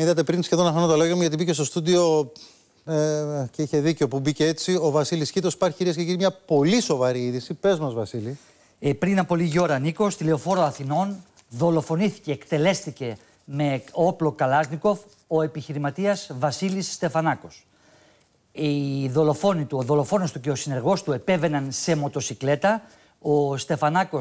Είδατε πριν σχεδόν να χρόνο τα λόγια μου γιατί μπήκε στο στούντιο ε, και είχε δίκιο που μπήκε έτσι ο Βασίλης Κίτος. Υπάρχει κυρίε και κύριοι μια πολύ σοβαρή είδηση. Πες μας, Βασίλη. Ε, πριν από λίγη ώρα, Νίκος, στη λεωφόρο Αθηνών δολοφονήθηκε, εκτελέστηκε με όπλο Καλάσνικοφ ο επιχειρηματίας Βασίλης Στεφανάκος. Οι δολοφόνοι του, ο δολοφόνος του και ο συνεργός του επέβαιναν σε μοτοσυκλέτα. Ο Στεφανάκος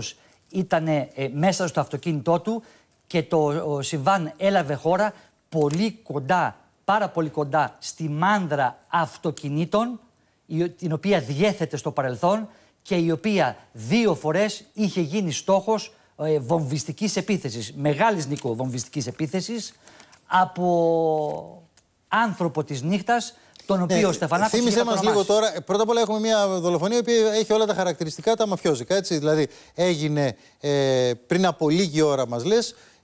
ήταν ε, μέσα στο αυτοκίνητό του και το Συμβάν έλαβε χώρα πολύ κοντά, πάρα πολύ κοντά στη μάνδρα αυτοκινήτων την οποία διέθετε στο παρελθόν και η οποία δύο φορές είχε γίνει στόχος ε, βομβιστικής επίθεσης, μεγάλης νικοβομβιστικής επίθεσης από άνθρωπο της νύχτας τον ναι, οποίο ναι, Θύμησε μα λίγο τώρα. Πρώτα απ' όλα, έχουμε μια δολοφονία που έχει όλα τα χαρακτηριστικά τα μαφιόζικα. Έτσι. Δηλαδή, έγινε ε, πριν από λίγη ώρα, μας λες,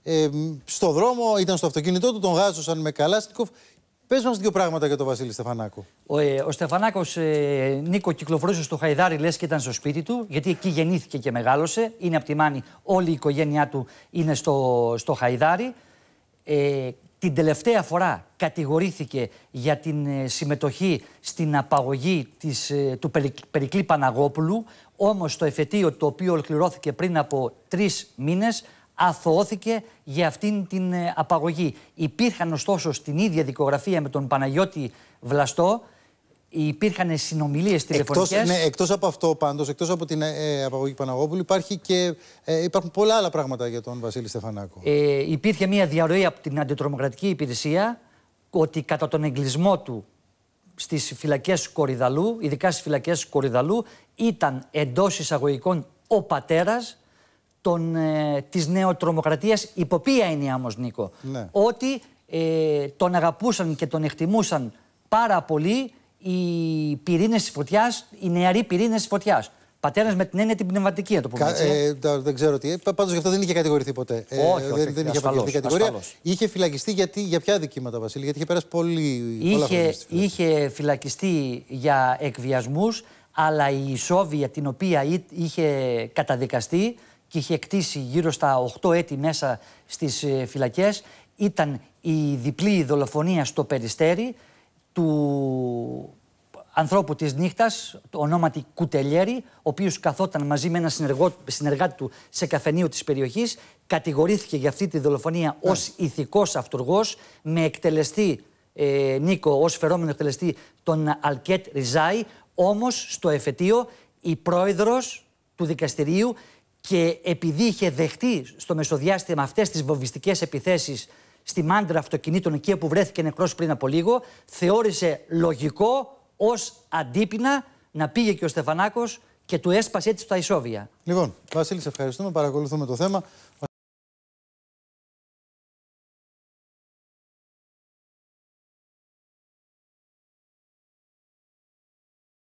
ε, στο δρόμο, ήταν στο αυτοκίνητό του, τον γάζωσαν με καλάστικοφ. Πες μας δύο πράγματα για τον Βασίλη Στεφανάκο. Ο, ε, Στεφανάκος ε, Νίκο κυκλοφορούσε στο Χαϊδάρι, λες και ήταν στο σπίτι του, γιατί εκεί γεννήθηκε και μεγάλωσε. Είναι από τη Μάνη, όλη η οικογένειά του είναι στο, στο Χαϊδάρι. Ε, την τελευταία φορά κατηγορήθηκε για την ε, συμμετοχή στην απαγωγή της, ε, του Περικλή Παναγόπουλου, όμως το εφετείο το οποίο ολοκληρώθηκε πριν από τρεις μήνες αθωώθηκε για αυτήν την ε, απαγωγή. Υπήρχαν ωστόσο στην ίδια δικογραφία με τον Παναγιώτη Βλαστό υπήρχαν συνομιλίες τηλεφωνικέ. Εκτό ναι, εκτός από αυτό, πάντως, εκτός από την ε, ε απαγωγή Παναγόπουλου, υπάρχει και, ε, υπάρχουν πολλά άλλα πράγματα για τον Βασίλη Στεφανάκο. Ε, υπήρχε μια διαρροή από την αντιτρομοκρατική υπηρεσία ότι κατά τον εγκλισμό του στις φυλακές Κορυδαλού, ειδικά στις φυλακές Κορυδαλού, ήταν εντός εισαγωγικών ο πατέρας ε, της νεοτρομοκρατίας, υπό ποια έννοια όμως, Νίκο. Ναι. Ότι ε, τον αγαπούσαν και τον εκτιμούσαν πάρα πολύ οι πυρήνες της φωτιάς, οι νεαροί πυρήνες της φωτιάς. Πατέρας με την έννοια την πνευματική, να το πούμε. Έτσι, ναι. ε, δεν ξέρω τι. Πάντως γι' αυτό δεν είχε κατηγορηθεί ποτέ. Ε, όχι, όχι, δεν, δεν είχε απαγγελθεί κατηγορία. Ασφαλώς. Είχε φυλακιστεί γιατί, για ποια δικήματα, Βασίλη, γιατί είχε περάσει πολύ. Είχε, είχε φυλακιστεί για εκβιασμούς, αλλά η Ισόβια την οποία είχε καταδικαστεί και είχε κτίσει γύρω στα 8 έτη μέσα στις ε, φυλακές ήταν η διπλή δολοφονία στο Περιστέρι του ανθρώπου της νύχτας, ονόματι Κουτελιέρη, ο οποίος καθόταν μαζί με ένα συνεργάτη του σε καφενείο της περιοχής, κατηγορήθηκε για αυτή τη δολοφονία ναι. ως ηθικός αυτούργος, με εκτελεστή ε, Νίκο, ως φερόμενο εκτελεστή τον Αλκέτ Ριζάη. Όμως στο εφετείο η πρόεδρος του δικαστηρίου και επειδή είχε δεχτεί στο μεσοδιάστημα αυτές τις βομβιστικές επιθέσεις στη μάντρα αυτοκινήτων εκεί όπου βρέθηκε νεκρός πριν από λίγο, θεώρησε λογικό ως αντίπεινα να πήγε και ο Στεφανάκος και του έσπασε έτσι τα ισόβια. Λοιπόν, Βασίλη, ευχαριστούμε. Παρακολουθούμε το θέμα.